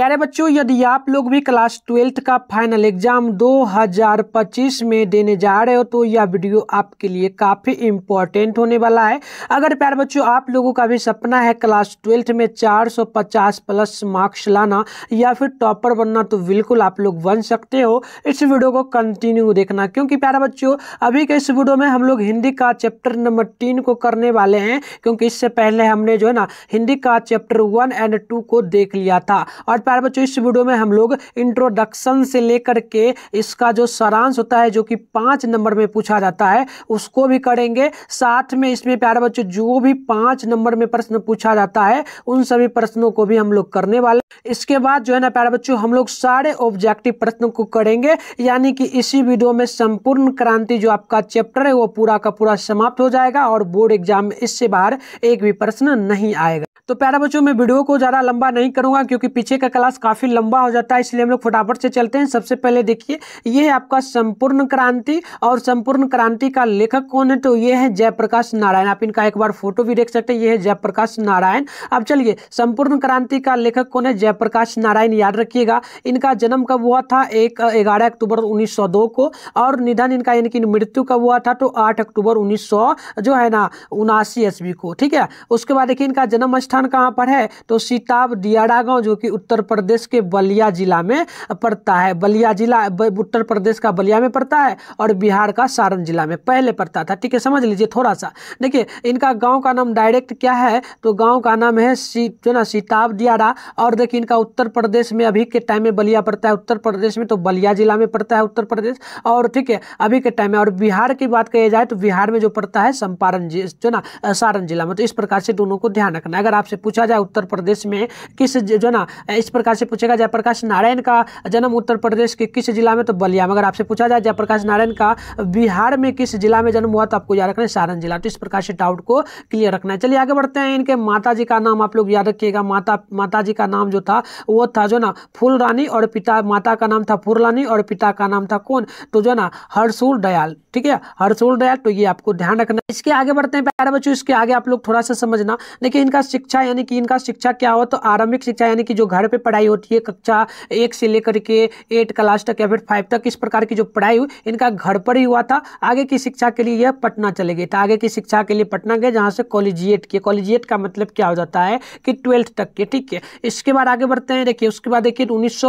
प्यारे बच्चों यदि आप लोग भी क्लास ट्वेल्थ का फाइनल एग्जाम 2025 में देने जा रहे हो तो यह वीडियो आपके लिए काफ़ी इम्पोर्टेंट होने वाला है अगर प्यारे बच्चों आप लोगों का भी सपना है क्लास ट्वेल्थ में 450 प्लस मार्क्स लाना या फिर टॉपर बनना तो बिल्कुल आप लोग बन सकते हो इस वीडियो को कंटिन्यू देखना क्योंकि प्यारे बच्चों अभी के इस वीडियो में हम लोग हिंदी का चैप्टर नंबर तीन को करने वाले हैं क्योंकि इससे पहले हमने जो है ना हिंदी का चैप्टर वन एंड टू को देख लिया था और प्यारे बच्चों इस वीडियो में हम लोग इंट्रोडक्शन से लेकर के इसका जो सारांश होता है जो कि पांच नंबर में पूछा जाता है उसको भी करेंगे साथ में इसमें प्यारे बच्चों जो भी पांच नंबर में प्रश्न पूछा जाता है उन सभी प्रश्नों को भी हम लोग करने वाले इसके बाद जो है ना प्यारे बच्चों हम लोग सारे ऑब्जेक्टिव प्रश्नों को करेंगे यानी कि इसी वीडियो में संपूर्ण क्रांति जो आपका चैप्टर है वो पूरा का पूरा समाप्त हो जाएगा और बोर्ड एग्जाम में इससे बाहर एक भी प्रश्न नहीं आएगा तो प्यारा बच्चों मैं वीडियो को ज़्यादा लंबा नहीं करूंगा क्योंकि पीछे का क्लास काफ़ी लंबा हो जाता है इसलिए हम लोग फटाफट से चलते हैं सबसे पहले देखिए ये है आपका संपूर्ण क्रांति और संपूर्ण क्रांति का लेखक कौन है तो ये है जयप्रकाश नारायण आप इनका एक बार फोटो भी देख सकते हैं ये है जयप्रकाश नारायण अब चलिए संपूर्ण क्रांति का लेखक कौन है जयप्रकाश नारायण याद रखिएगा इनका जन्म कब हुआ था एक ग्यारह अक्टूबर उन्नीस को और निधन इनका यानी कि मृत्यु कब हुआ था तो आठ अक्टूबर उन्नीस जो है ना उनासी ईस्वी को ठीक है उसके बाद देखिए इनका जन्म स्थान स्थान कहाँ पर है तो सीताब दियारा गाँव जो कि उत्तर प्रदेश के बलिया जिला में पड़ता है बलिया जिला उत्तर प्रदेश का बलिया में पड़ता है और बिहार का सारण जिला में पहले पड़ता था ठीक है समझ लीजिए थोड़ा सा देखिए इनका गाँव का नाम डायरेक्ट क्या है तो गाँव का नाम है सी जो ना सीताब दियारा और देखिए इनका उत्तर प्रदेश में अभी के टाइम में बलिया पड़ता है उत्तर प्रदेश में तो बलिया जिला में पड़ता है उत्तर प्रदेश और ठीक है अभी के टाइम में और बिहार की बात कही जाए तो बिहार में जो पड़ता है चंपारण जो ना सारण जिला में तो इस प्रकार से दोनों को ध्यान रखना अगर आप आपसे पूछा जाए उत्तर प्रदेश में किस जो ना इस प्रकार से पूछेगा जयप्रकाश नारायण का जन्म उत्तर प्रदेश के किस जिला में तो बलिया में अगर आपसे पूछा जाए जयप्रकाश नारायण का बिहार में किस जिला में जन्म हुआ तो आपको याद रखना है सारण जिला तो इस प्रकार से डाउट को क्लियर रखना है चलिए आगे बढ़ते हैं इनके माता का नाम आप लोग याद रखिएगा माता माता का नाम जो था वो था जो ना फूल रानी और पिता माता का नाम था फूल रानी और पिता का नाम था कौन तो जो ना हरसूल दयाल ठीक है हरसूल दयाल तो ये आपको ध्यान रखना इसके आगे बढ़ते हैं प्यारे बच्चों इसके आगे आप लोग थोड़ा सा समझना लेकिन इनका शिक्षा शिक्षा यानी कि इनका शिक्षा क्या हो तो आरंभिक शिक्षा यानी कि जो घर पे पढ़ाई होती है कक्षा एक से लेकर के एट क्लास तक या फिर फाइव तक इस प्रकार की जो पढ़ाई हुई इनका घर पर ही हुआ था आगे की शिक्षा के लिए यह पटना चले गए थे आगे की शिक्षा के लिए पटना गए जहाँ से कॉलेजिएट किए कॉलेजिएट का मतलब क्या हो जाता है कि ट्वेल्थ तक के ठीक है इसके बाद आगे बढ़ते हैं देखिए उसके बाद देखिए उन्नीस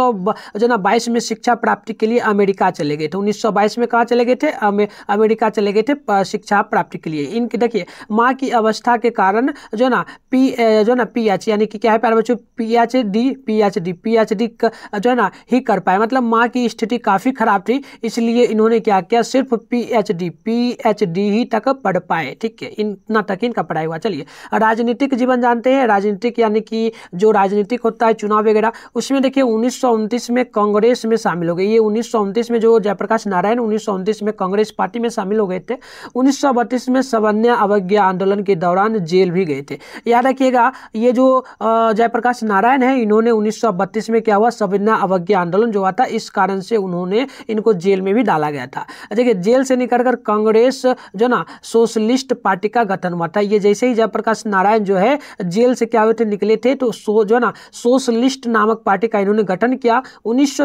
जो ना बाईस में शिक्षा प्राप्ति के लिए अमेरिका चले गए थे उन्नीस में कहाँ चले गए थे अमेरिका चले गए थे शिक्षा प्राप्ति के लिए इनकी देखिए माँ की अवस्था के कारण जो ना पी जो है ना पी एच यानी कि क्या है प्यारे बच्चों P H D P H D P H D जो है ना ही कर पाए मतलब माँ की स्थिति काफ़ी खराब थी इसलिए इन्होंने क्या किया सिर्फ P H D P H D ही तक पढ़ पाए ठीक है इतना तक इनका पढ़ाई हुआ चलिए राजनीतिक जीवन जानते हैं राजनीतिक यानी कि जो राजनीतिक होता है चुनाव वगैरह उसमें देखिए उन्नीस में कांग्रेस में शामिल हो गए ये उन्नीस में जो जयप्रकाश नारायण उन्नीस में कांग्रेस पार्टी में शामिल हो गए थे उन्नीस में सवन्या अवज्ञा आंदोलन के दौरान जेल भी गए थे याद रखिएगा भैया ये जो जयप्रकाश नारायण है इन्होंने उन्नीस में क्या हुआ सविना अवज्ञा आंदोलन जो हुआ था इस कारण से उन्होंने इनको जेल में भी डाला गया था अच्छा, देखिए जेल से निकल कर कांग्रेस जो ना सोशलिस्ट पार्टी का गठन हुआ था ये जैसे ही जयप्रकाश नारायण जो है जेल से क्या हुए थे निकले थे तो सो जो ना सोशलिस्ट नामक पार्टी का इन्होंने गठन किया उन्नीस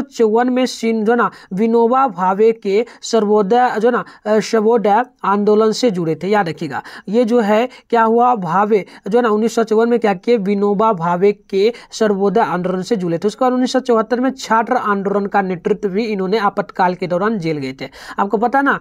में सिंह जो ना विनोबा भावे के सर्वोदय जो ना सर्वोदय आंदोलन से जुड़े थे याद रखिएगा ये जो है क्या हुआ भावे जो ना उन्नीस इक्यावन में क्या किए विनोबा भावे के सर्वोदय आंदोलन से जुड़े थे उसके बाद उन्नीस में छात्र आंदोलन का नेतृत्व भी इन्होंने आपातकाल के दौरान जेल गए थे आपको पता ना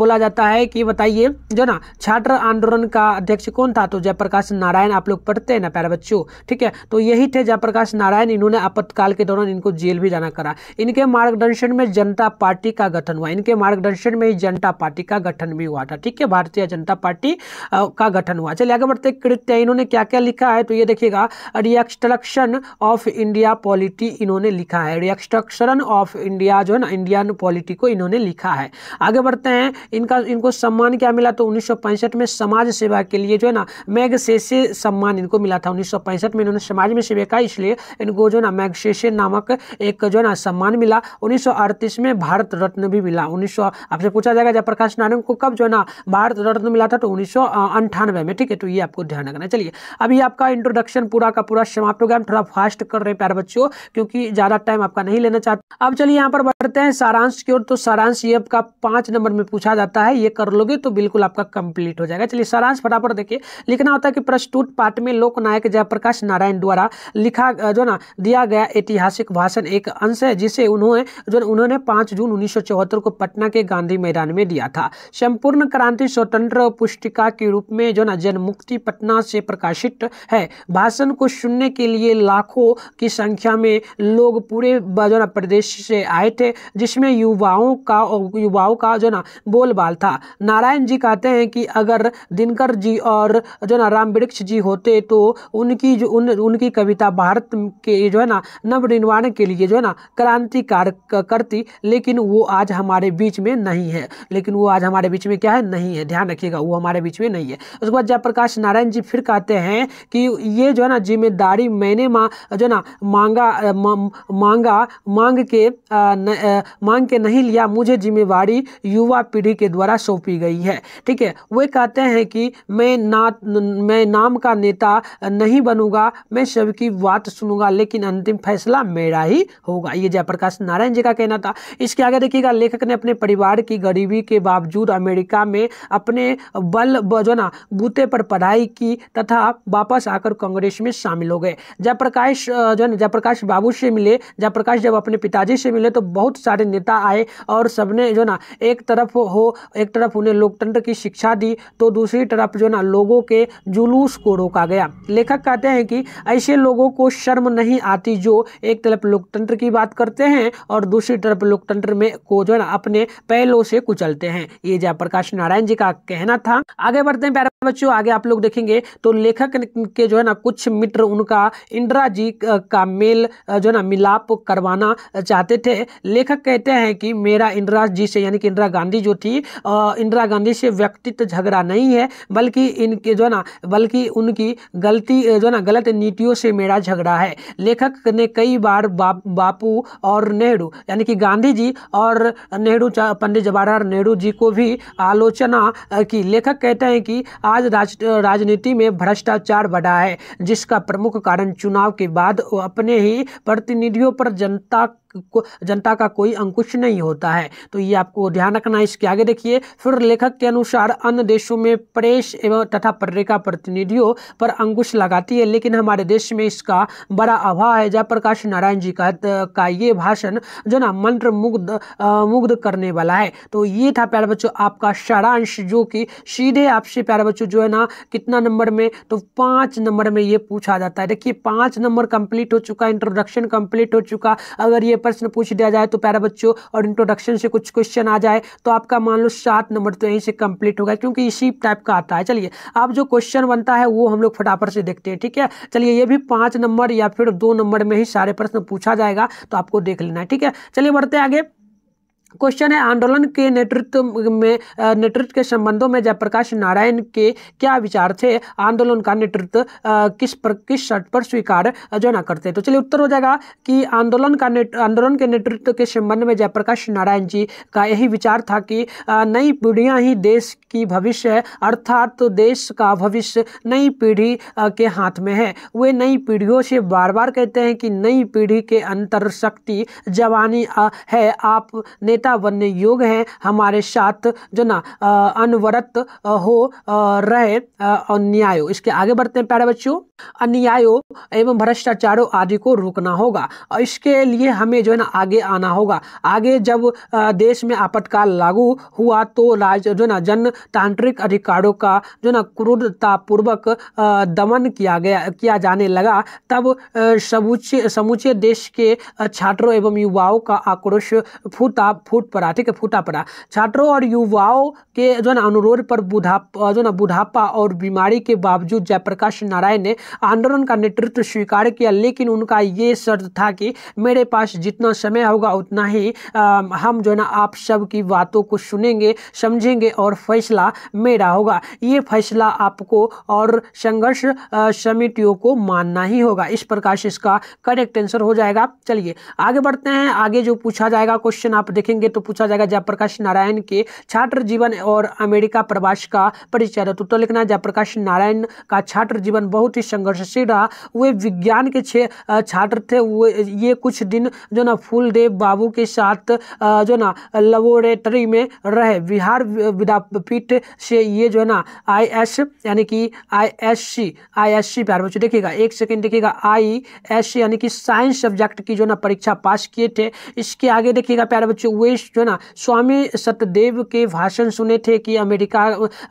बोला जाता है कि बताइए जो ना छात्र आंदोलन का अध्यक्ष कौन था तो जयप्रकाश नारायण आप लोग पढ़ते हैं ना प्यारे बच्चों ठीक है तो यही थे जयप्रकाश नारायण इन्होंने आपत्तकाल के दौरान इनको जेल भी जाना करा इनके मार्गदर्शन में जनता पार्टी का गठन हुआ इनके मार्गदर्शन में ही जनता पार्टी का गठन भी हुआ था ठीक है भारतीय जनता पार्टी का गठन हुआ चलिए आगे बढ़ते कृत्य इन्होंने क्या क्या लिखा है तो ये देखिएगा रिएक्स्ट्रक्शन ऑफ इंडिया पॉलिटी इन्होंने लिखा है रिएक्स्ट्रक्शन ऑफ इंडिया जो है ना इंडियन पॉलिटी को इन्होंने लिखा है आगे बढ़ते हैं इनका इनको सम्मान क्या मिला तो उन्नीस में समाज सेवा के लिए जो है ना मैगसेसे सम्मान इनको मिला था उन्नीस में इन्होंने समाज में सेवा का इसलिए इनको जो ना मैगसेसे नामक एक जो है ना सम्मान मिला उन्नीस में भारत रत्न भी मिला उन्नीस आपसे पूछा जाएगा जयप्रकाश नारायण को कब जो है ना भारत रत्न मिला था तो उन्नीस में ठीक है तो ये आपको ध्यान रखना चलिए चलिए अभी आपका इंट्रोडक्शन पूरा का पूरा समाप्त हो गया हम थोड़ा फास्ट कर रहे हैं प्यार बच्चों क्योंकि ज़्यादा टाइम आपका नहीं लेना चाहते अब चलिए यहाँ पर बढ़ते हैं सारांश की ओर तो सारांश ये आपका पांच नंबर में पूछा जाता है ये कर लोगे तो बिल्कुल आपका कंप्लीट हो जाएगा चलिए सारांश फटाफट देखिए लिखना होता है कि प्रस्तुत पाठ में लोक नायक जयप्रकाश नारायण द्वारा लिखा जो ना दिया गया ऐतिहासिक भाषण एक अंश है जिसे उन्होंने जो उन्होंने पांच जून उन्नीस को पटना के गांधी मैदान में दिया था संपूर्ण क्रांति स्वतंत्र पुस्तिका के रूप में जो ना जनमुक्ति पटना से प्रकाशित है भाषण को सुनने के लिए लाखों की संख्या में लोग पूरे जो ना प्रदेश से आए थे जिसमें युवाओं का युवाओं का जो ना बोलबाल था नारायण जी कहते हैं कि अगर दिनकर जी और जो ना राम वृक्ष जी होते तो उनकी जो उन उनकी कविता भारत के जो है ना नवनिर्माण के लिए जो है ना क्रांतिकार करती लेकिन वो आज हमारे बीच में नहीं है लेकिन वो आज हमारे बीच में क्या है नहीं है ध्यान रखिएगा वो हमारे बीच में नहीं है उसके बाद जयप्रकाश नारायण जी फिर कहते बताते हैं कि ये जो है ना जिम्मेदारी मैंने मा जो ना मांगा मांगा मांग के आ, न, आ, मांग के नहीं लिया मुझे जिम्मेवारी युवा पीढ़ी के द्वारा सौंपी गई है ठीक है वे कहते हैं कि मैं ना मैं नाम का नेता नहीं बनूंगा मैं सबकी बात सुनूंगा लेकिन अंतिम फैसला मेरा ही होगा ये जयप्रकाश नारायण जी का कहना था इसके आगे देखिएगा लेखक ने अपने परिवार की गरीबी के बावजूद अमेरिका में अपने बल जो ना बूते पर पढ़ाई की तथा तथा वापस आकर कांग्रेस में शामिल हो गए जयप्रकाश जो है जयप्रकाश बाबू से मिले जयप्रकाश जब अपने पिताजी से मिले तो बहुत सारे नेता आए और सबने जो ना एक तरफ हो एक तरफ उन्हें लोकतंत्र की शिक्षा दी तो दूसरी तरफ जो ना लोगों के जुलूस को रोका गया लेखक कहते हैं कि ऐसे लोगों को शर्म नहीं आती जो एक तरफ लोकतंत्र की बात करते हैं और दूसरी तरफ लोकतंत्र में को जो ना अपने पहलों से कुचलते हैं ये जयप्रकाश नारायण जी का कहना था आगे बढ़ते हैं बच्चों आगे आप लोग देखेंगे तो लेखक के जो है ना कुछ मित्र उनका इंदिरा जी का मेल जो है ना मिलाप करवाना चाहते थे लेखक कहते हैं कि मेरा इंदिरा जी से यानी कि इंदिरा गांधी जो थी इंदिरा गांधी से व्यक्तित्व झगड़ा नहीं है बल्कि इनके जो है ना बल्कि उनकी गलती जो है ना गलत नीतियों से मेरा झगड़ा है लेखक ने कई बार बापू और नेहरू यानी कि गांधी जी और नेहरू पंडित जवाहरलाल नेहरू जी को भी आलोचना की लेखक कहते हैं कि आज राज राजनीति में भ्रष्टाचार बढ़ा है जिसका प्रमुख कारण चुनाव के बाद अपने ही प्रतिनिधियों पर जनता को जनता का कोई अंकुश नहीं होता है तो ये आपको ध्यान रखना है इसके आगे देखिए फिर लेखक के अनुसार अन्य देशों में प्रेस एवं तथा पत्रिका प्रतिनिधियों पर अंकुश लगाती है लेकिन हमारे देश में इसका बड़ा अभाव है जयप्रकाश नारायण जी का का ये भाषण जो ना मंत्र मुग्ध मुग्ध करने वाला है तो ये था प्यारे बच्चों आपका सारांश जो कि सीधे आपसे प्यारे बच्चों जो है ना कितना नंबर में तो पाँच नंबर में ये पूछा जाता है देखिए पाँच नंबर कंप्लीट हो चुका इंट्रोडक्शन कंप्लीट हो चुका अगर ये प्रश्न पूछ दिया जाए तो प्यारा बच्चों और इंट्रोडक्शन से कुछ क्वेश्चन आ जाए तो आपका मान लो सात नंबर तो यहीं से कंप्लीट होगा क्योंकि इसी टाइप का आता है चलिए अब जो क्वेश्चन बनता है वो हम लोग फटाफट से देखते हैं ठीक है चलिए ये भी पाँच नंबर या फिर दो नंबर में ही सारे प्रश्न पूछा जाएगा तो आपको देख लेना है ठीक है चलिए बढ़ते आगे क्वेश्चन है आंदोलन के नेतृत्व में नेतृत्व के संबंधों में जयप्रकाश नारायण के क्या विचार थे आंदोलन का नेतृत्व किस पर किस शर्त पर स्वीकार जो ना करते तो चलिए उत्तर हो जाएगा कि आंदोलन का आंदोलन के नेतृत्व के संबंध में जयप्रकाश नारायण जी का यही विचार था कि नई पीढ़ियाँ ही देश की भविष्य है अर्थात तो देश का भविष्य नई पीढ़ी के हाथ में है वे नई पीढ़ियों से बार बार कहते हैं कि नई पीढ़ी के अंतर शक्ति जवानी है आप ने विजेता बनने योग हैं हमारे साथ जो ना अनवरत हो रहे अन्यायों इसके आगे बढ़ते हैं प्यारे बच्चों अन्यायो एवं भ्रष्टाचारों आदि को रोकना होगा और इसके लिए हमें जो है ना आगे आना होगा आगे जब देश में आपातकाल लागू हुआ तो राज जो ना जनतांत्रिक अधिकारों का जो ना क्रूरतापूर्वक दमन किया गया किया जाने लगा तब समूचे समूचे देश के छात्रों एवं युवाओं का आक्रोश फूटा फूट पड़ा ठीक है फूटा पड़ा छात्रों और युवाओं के जो ना अनुरोध पर बुढ़ापा जो ना बुढ़ापा और बीमारी के बावजूद जयप्रकाश नारायण ने आंदोलन का नेतृत्व स्वीकार किया लेकिन उनका ये शर्त था कि मेरे पास जितना समय होगा उतना ही आ, हम जो ना आप सब की बातों को सुनेंगे समझेंगे और फैसला मेरा होगा ये फैसला आपको और संघर्ष समितियों को मानना ही होगा इस प्रकार से इसका करेक्ट आंसर हो जाएगा चलिए आगे बढ़ते हैं आगे जो पूछा जाएगा क्वेश्चन आप देखेंगे करेंगे तो पूछा जाएगा जयप्रकाश नारायण के छात्र जीवन और अमेरिका प्रवास का परिचय तो उत्तर लिखना जयप्रकाश नारायण का छात्र जीवन बहुत ही संघर्षशील रहा वे विज्ञान के छे छात्र थे वे ये कुछ दिन जो ना फूलदेव बाबू के साथ जो ना लेबोरेटरी में रहे बिहार विद्यापीठ से ये जो है ना आई एस यानी कि I S C I S C प्यार बच्चों देखिएगा एक सेकेंड देखिएगा आई एस सी यानी कि साइंस सब्जेक्ट की जो ना परीक्षा पास किए थे इसके आगे देखिएगा प्यारे बच्चों वे देश जो ना स्वामी सत्यदेव के भाषण सुने थे कि अमेरिका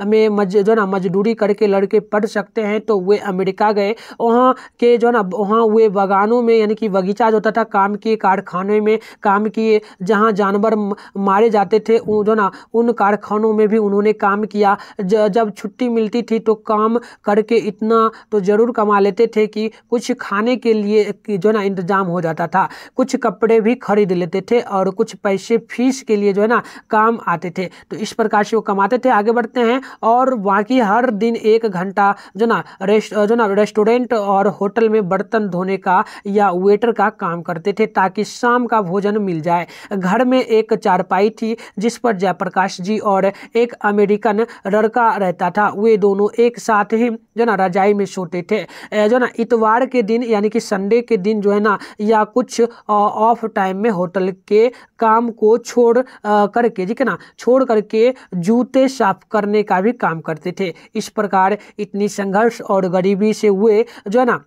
में मज जो ना मजदूरी करके लड़के पढ़ सकते हैं तो वे अमेरिका गए वहाँ के जो ना वहाँ वे बागानों में यानी कि बगीचा जो होता था काम किए कारखाने में काम किए जहाँ जानवर मारे जाते थे जो ना उन कारखानों में भी उन्होंने काम किया जब छुट्टी मिलती थी तो काम करके इतना तो ज़रूर कमा लेते थे कि कुछ खाने के लिए जो ना इंतज़ाम हो जाता था कुछ कपड़े भी खरीद लेते थे और कुछ पैसे फीस के लिए जो है ना काम आते थे तो इस प्रकार से वो कमाते थे आगे बढ़ते हैं और बाकी हर दिन एक घंटा जो ना रेस्ट जो ना रेस्टोरेंट और होटल में बर्तन धोने का या वेटर का काम करते थे ताकि शाम का भोजन मिल जाए घर में एक चारपाई थी जिस पर जयप्रकाश जी और एक अमेरिकन लड़का रहता था वे दोनों एक साथ ही जो ना रजाई में सोते थे जो ना इतवार के दिन यानी कि संडे के दिन जो है ना या कुछ ऑफ टाइम में होटल के काम को छोड़ करके ठीक है ना छोड़ करके जूते साफ करने का भी काम करते थे इस प्रकार इतनी संघर्ष और गरीबी से हुए जो है ना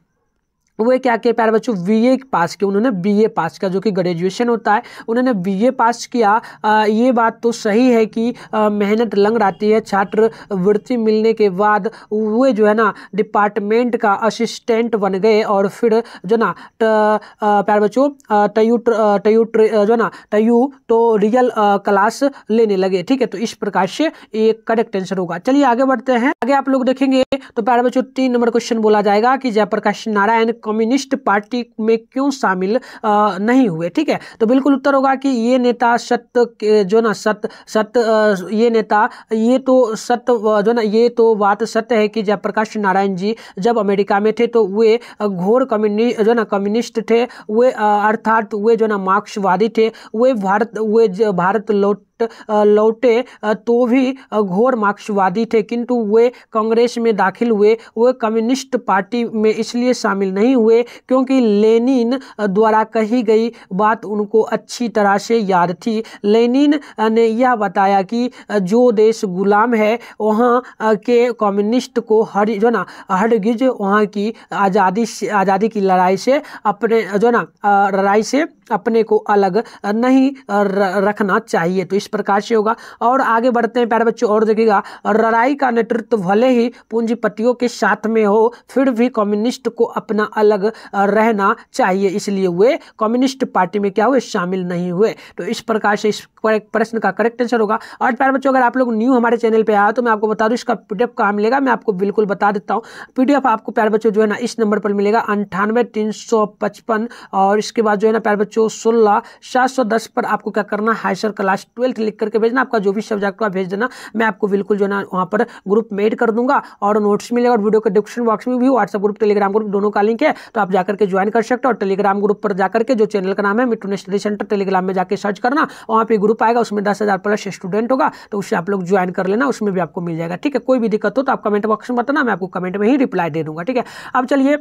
वे क्या किए प्यारे बच्चों बीए पास किया उन्होंने बीए पास किया जो कि ग्रेजुएशन होता है उन्होंने बीए पास किया आ, ये बात तो सही है कि मेहनत लंग रहती है छात्रवृत्ति मिलने के बाद वे जो है ना डिपार्टमेंट का असिस्टेंट बन गए और फिर जो ना प्यारे बच्चों टयू टयू जो ना टयू तो रियल क्लास लेने लगे ठीक है तो इस प्रकार से एक करेक्ट आंसर होगा चलिए आगे बढ़ते हैं आगे आप लोग देखेंगे तो प्यारे बच्चों तीन नंबर क्वेश्चन बोला जाएगा कि जयप्रकाश नारायण कम्युनिस्ट पार्टी में क्यों शामिल नहीं हुए ठीक है तो बिल्कुल उत्तर होगा कि ये नेता सत्य जो ना सत्य सत्य ये नेता ये तो सत्य जो ना ये तो बात सत्य है कि जयप्रकाश नारायण जी जब अमेरिका में थे तो वे घोर कम्युनि जो ना कम्युनिस्ट थे वे अर्थात वे जो ना मार्क्सवादी थे वे भारत वे भारत लौट लौट लौटे तो भी घोर मार्क्सवादी थे किंतु वे कांग्रेस में दाखिल हुए वे कम्युनिस्ट पार्टी में इसलिए शामिल नहीं हुए क्योंकि लेनिन द्वारा कही गई बात उनको अच्छी तरह से याद थी लेनिन ने यह बताया कि जो देश गुलाम है वहाँ के कम्युनिस्ट को हर जो ना हरगिज वहाँ की आज़ादी से आज़ादी की लड़ाई से अपने जो ना लड़ाई से अपने को अलग नहीं रखना चाहिए तो इस प्रकार से होगा और आगे बढ़ते हैं प्यारे बच्चों और देखिएगा लड़ाई का नेतृत्व भले ही पूंजीपतियों के साथ में हो फिर भी कम्युनिस्ट को अपना अलग रहना चाहिए इसलिए वे कम्युनिस्ट पार्टी में क्या हुए शामिल नहीं हुए तो इस प्रकार से इस प्रश्न का करेक्ट आंसर होगा और प्यारे बच्चों अगर आप लोग न्यू हमारे चैनल पर आया तो मैं आपको बता दूँ इसका पी कहाँ मिलेगा मैं आपको बिल्कुल बता देता हूँ पी आपको प्यारे बच्चों जो है ना इस नंबर पर मिलेगा अंठानवे और इसके बाद जो है ना प्यारे बच्चों सोलह सात सौ दस पर आपको क्या करना हाई क्लास ट्वेल्थ लिख करके भेजना आपका जो भी सब्जेक्ट का भेज देना मैं आपको बिल्कुल जो ना वहाँ पर ग्रुप मेड कर दूंगा और नोट्स मिलेगा और वीडियो के डिस्क्रिप्शन बॉक्स में भी व्हाट्सअप ग्रुप टेलीग्राम ग्रुप दोनों का लिंक है तो आप जाकर के ज्वाइन कर सकते हो और टेलीग्राम ग्रुप पर जाकर के जो चैनल का नाम है मिट्टू स्टडी सेंटर टेलीग्राम में जाकर सर्च करना वहाँ पर ग्रुप आएगा उसमें दस प्लस स्टूडेंट होगा तो उससे आप लोग ज्वाइन कर लेना उसमें भी आपको मिल जाएगा ठीक है कोई भी दिक्कत हो तो आप कमेंट बॉक्स में बताना मैं आपको कमेंट में ही रिप्लाई दे दूंगा ठीक है अब चलिए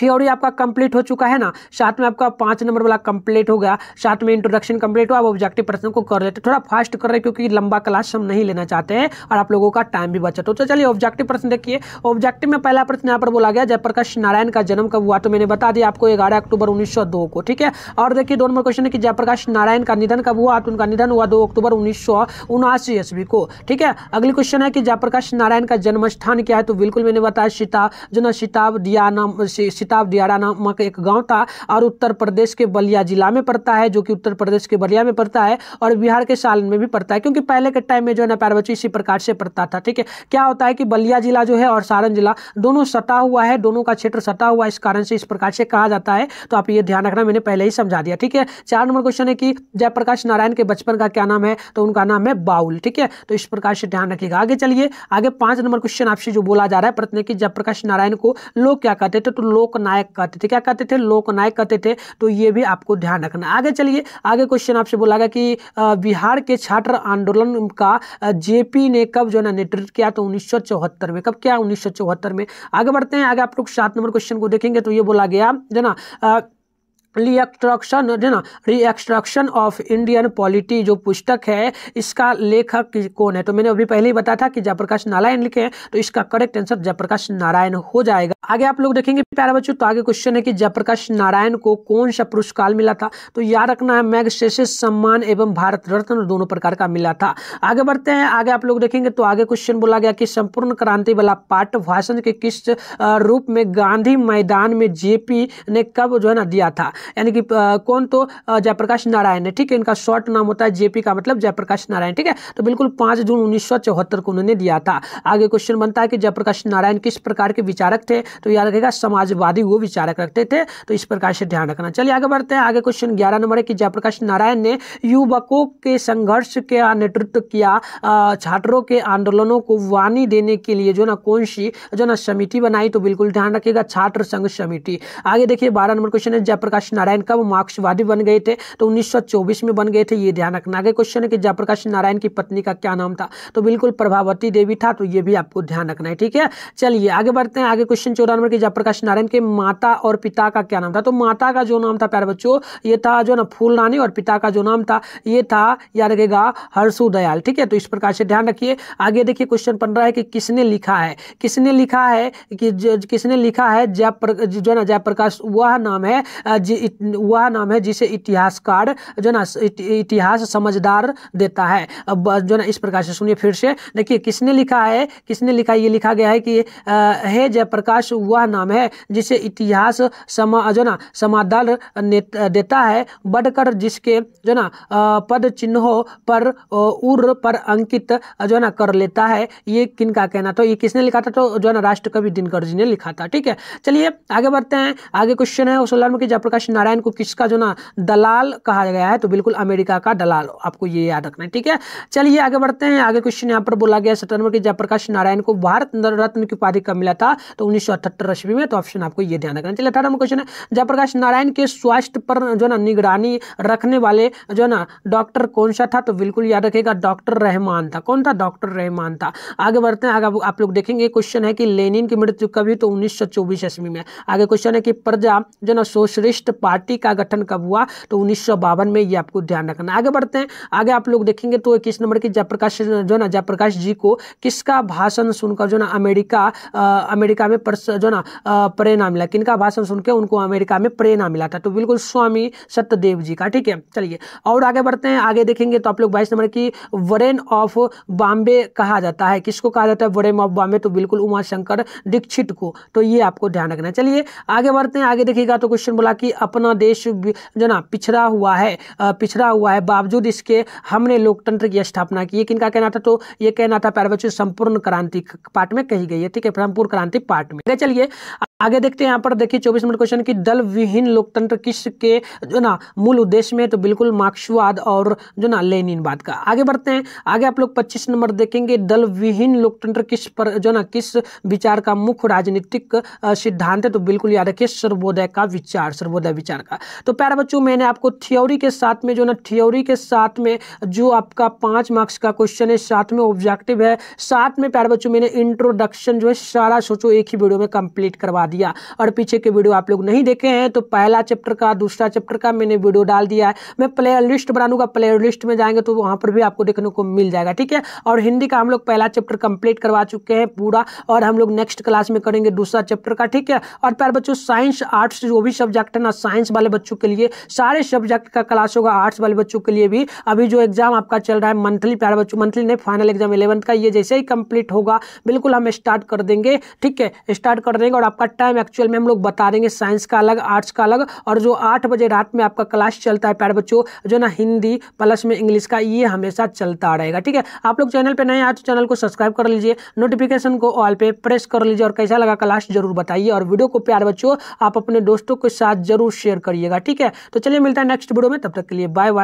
थ्योरी आपका कंप्लीट हो चुका है ना साथ में आपका पांच नंबर वाला कंप्लीट हो गया साथ में इंट्रोडक्शन कंप्लीट हो आप ऑब्जेक्टिव प्रश्न को कर लेते थोड़ा फास्ट कर रहे क्योंकि लंबा क्लास हम नहीं लेना चाहते हैं और आप लोगों का टाइम भी बचा तो चलिए ऑब्जेक्टिव प्रश्न देखिए ऑब्जेक्टिव में पहला प्रश्न यहाँ पर बोला गया जयप्रकाश नारायण का जन्म कब हुआ तो मैंने बता दिया आपको ग्यारह अक्टूबर उन्नीस को ठीक है और देखिए दो नंबर क्वेश्चन है कि जयप्रकाश नारायण का निधन कब हुआ तो उनका निधन हुआ दो अक्टूबर उन्नीस ईस्वी को ठीक है अगली क्वेश्चन है कि जयप्रकाश नारायण का जन्म स्थान क्या है तो बिल्कुल मैंने बताया सीता जो ना सीता दिया नाम सीतावडी आड़ा नामक एक गांव था और उत्तर प्रदेश के बलिया जिला में पड़ता है जो कि उत्तर प्रदेश के बलिया में पड़ता है और बिहार के सालन में भी पड़ता है क्योंकि पहले के टाइम में जो है ना पैरवची इसी प्रकार से पड़ता था ठीक है क्या होता है कि बलिया जिला जो है और सारण जिला दोनों सटा हुआ है दोनों का क्षेत्र सटा हुआ इस कारण से इस प्रकार से कहा जाता है तो आप ये ध्यान रखना मैंने पहले ही समझा दिया ठीक है चार नंबर क्वेश्चन है कि जयप्रकाश नारायण के बचपन का क्या नाम है तो उनका नाम है बाउल ठीक है तो इस प्रकार से ध्यान रखिएगा आगे चलिए आगे पांच नंबर क्वेश्चन आपसे जो बोला जा रहा है प्रश्न की जयप्रकाश नारायण को लोग क्या कहते थे तो लोकनायक कहते थे क्या कहते थे लोकनायक कहते थे तो ये भी आपको ध्यान रखना आगे चलिए आगे क्वेश्चन आपसे बोला गया कि बिहार के छात्र आंदोलन का जेपी ने कब जो है नेतृत्व किया तो उन्नीस में कब क्या उन्नीस में आगे बढ़ते हैं आगे आप लोग सात नंबर क्वेश्चन को देखेंगे तो ये बोला गया जो ना है ना रीएक्स्ट्रक्शन ऑफ इंडियन पॉलिटी जो पुस्तक है इसका लेखक कौन है तो मैंने अभी पहले ही बताया था कि जयप्रकाश नारायण लिखे हैं तो इसका करेक्ट आंसर जयप्रकाश नारायण हो जाएगा आगे आप लोग देखेंगे प्यारे बच्चों तो आगे क्वेश्चन है कि जयप्रकाश नारायण को कौन सा पुरस्कार मिला था तो याद रखना है मैग सम्मान एवं भारत रत्न दोनों प्रकार का मिला था आगे बढ़ते हैं आगे आप लोग देखेंगे तो आगे क्वेश्चन बोला गया कि संपूर्ण क्रांति वाला पाठ भाषण के किस रूप में गांधी मैदान में जेपी ने कब जो है ना दिया था यानी कि कौन तो जयप्रकाश नारायण है ठीक है इनका शॉर्ट नाम होता है जेपी का मतलब जयप्रकाश नारायण ठीक है तो बिल्कुल पांच जून उन्नीस को उन्होंने दिया था आगे क्वेश्चन बनता है कि जयप्रकाश नारायण किस प्रकार के विचारक थे तो याद रखेगा समाजवादी वो विचारक रखते थे तो इस प्रकार से ध्यान रखना चलिए आगे बढ़ते हैं आगे क्वेश्चन ग्यारह नंबर है कि जयप्रकाश नारायण ने युवकों के संघर्ष का नेतृत्व किया छात्रों के आंदोलनों को वाणी देने के लिए जो ना कौन सी जो ना समिति बनाई तो बिल्कुल ध्यान रखिएगा छात्र संघ समिति आगे देखिए बारह नंबर क्वेश्चन है जयप्रकाश नारायण कब मार्क्सवादी बन गए थे तो 1924 में बन गए थे ये ध्यान रखना आगे क्वेश्चन है कि जयप्रकाश नारायण की पत्नी का क्या नाम था तो बिल्कुल प्रभावती देवी था तो ये भी आपको ध्यान रखना है ठीक है चलिए आगे बढ़ते हैं आगे क्वेश्चन चौदह नंबर की जयप्रकाश नारायण के माता और पिता का क्या नाम था तो माता का जो नाम था प्यारे बच्चों ये था जो ना फूल रानी और पिता का जो नाम था ये था याद रखेगा हर्षु दयाल ठीक है तो इस प्रकार से ध्यान रखिए आगे देखिए क्वेश्चन पंद्रह है कि किसने लिखा है किसने लिखा है कि किसने लिखा है जय जो ना जयप्रकाश वह नाम है वह नाम है जिसे इतिहासकार जो ना इतिहास समझदार देता है अब जो ना इस प्रकार से सुनिए फिर से देखिए किसने लिखा है किसने लिखा ये लिखा गया है कि हे जयप्रकाश वह नाम है जिसे इतिहास समा जो ना समादार देता है बढ़कर जिसके जो ना पद चिन्हों पर उर पर अंकित जो ना कर लेता है ये किन का कहना तो ये किसने लिखा था तो जो ना राष्ट्रकवि दिनकर जी ने लिखा था ठीक है चलिए आगे बढ़ते हैं आगे क्वेश्चन है उस में जयप्रकाश नारायण को किसका जो ना दलाल कहा गया है तो बिल्कुल अमेरिका का दलाल आपको ये याद रखना है ठीक है चलिए आगे बढ़ते हैं आगे क्वेश्चन यहाँ पर बोला गया सत्र के जयप्रकाश नारायण को भारत रत्न की उपाधि कब मिला था तो उन्नीस सौ में तो ऑप्शन आपको ये ध्यान रखना चलिए अठारह क्वेश्चन है जयप्रकाश नारायण के स्वास्थ्य पर जो ना निगरानी रखने वाले जो ना डॉक्टर कौन सा था तो बिल्कुल याद रखेगा डॉक्टर रहमान था कौन था डॉक्टर रहमान था आगे बढ़ते हैं आगे आप लोग देखेंगे क्वेश्चन है कि लेनिन की मृत्यु कभी तो उन्नीस ईस्वी में आगे क्वेश्चन है कि प्रजा जो ना सोशलिस्ट पार्टी का गठन कब हुआ तो उन्नीस में ये आपको ध्यान रखना आगे बढ़ते हैं आगे आप लोग देखेंगे तो इक्कीस नंबर की जयप्रकाश जो ना जयप्रकाश जी को किसका भाषण सुनकर जो ना अमेरिका आ, अमेरिका में जो ना प्रेरणा मिला किनका भाषण सुनकर उनको अमेरिका में प्रेरणा मिला था तो बिल्कुल स्वामी सत्यदेव जी का ठीक है चलिए और आगे बढ़ते हैं आगे देखेंगे तो आप लोग बाईस नंबर की वरेन ऑफ बॉम्बे कहा जाता है किसको कहा जाता है वरेन ऑफ बॉम्बे तो बिल्कुल उमाशंकर दीक्षित को तो ये आपको ध्यान रखना चलिए आगे बढ़ते हैं आगे देखिएगा तो क्वेश्चन बोला कि अपना देश जो ना पिछड़ा हुआ है पिछड़ा हुआ है बावजूद इसके हमने लोकतंत्र की स्थापना की ये किनका कहना था तो ये कहना था पैरवचित संपूर्ण क्रांति पार्ट में कही गई है ठीक है संपूर्ण क्रांति पार्ट में चलिए आगे देखते हैं यहाँ पर देखिए चौबीस नंबर क्वेश्चन की दल विहीन लोकतंत्र किस के जो ना मूल उद्देश्य में तो बिल्कुल मार्क्सवाद और जो ना लेनिन बात का आगे बढ़ते हैं आगे आप लोग पच्चीस नंबर देखेंगे दल विहीन लोकतंत्र किस पर जो ना किस विचार का मुख्य राजनीतिक सिद्धांत है तो बिल्कुल याद रखिए सर्वोदय का विचार सर्वोदय विचार का तो प्यारे बच्चों मैंने आपको थियोरी के साथ में जो ना थियोरी के साथ में जो आपका पाँच मार्क्स का क्वेश्चन है साथ में ऑब्जेक्टिव है साथ में प्यारे बच्चों मैंने इंट्रोडक्शन जो है सारा सोचो एक ही वीडियो में कंप्लीट करवा दिया और पीछे के वीडियो आप लोग नहीं देखे हैं तो पहला चैप्टर का दूसरा चैप्टर का मैंने वीडियो डाल दिया है मैं प्लेयर लिस्ट बना लूँगा प्लेयर लिस्ट में जाएंगे तो वहाँ पर भी आपको देखने को मिल जाएगा ठीक है और हिंदी का हम लोग पहला चैप्टर कंप्लीट करवा चुके हैं पूरा और हम लोग नेक्स्ट क्लास में करेंगे दूसरा चैप्टर का ठीक है और प्यार बच्चों साइंस आर्ट्स जो भी सब्जेक्ट है ना साइंस वाले बच्चों के लिए सारे सब्जेक्ट का क्लास होगा आर्ट्स वाले बच्चों के लिए भी अभी जो एग्जाम आपका चल रहा है मंथली प्यारे बच्चों मंथली नहीं फाइनल एग्जाम इलेवंथ का ये जैसे ही कंप्लीट होगा बिल्कुल हम स्टार्ट कर देंगे ठीक है स्टार्ट कर देंगे और आपका टाइम एक्चुअल में हम लोग बता देंगे साइंस का अलग आर्ट्स का अलग और जो आठ बजे रात में आपका क्लास चलता है प्यारे बच्चों जो ना हिंदी प्लस में इंग्लिश का ये हमेशा चलता रहेगा ठीक है आप लोग चैनल पर नए आज चैनल को सब्सक्राइब कर लीजिए नोटिफिकेशन को ऑल पे प्रेस कर लीजिए और कैसा लगा क्लास जरूर बताइए और वीडियो को प्यार बच्चों आप अपने दोस्तों के साथ जरूर शेयर करिएगा ठीक है तो चलिए मिलता है नेक्स्ट वीडियो में तब तक के लिए बाय बाय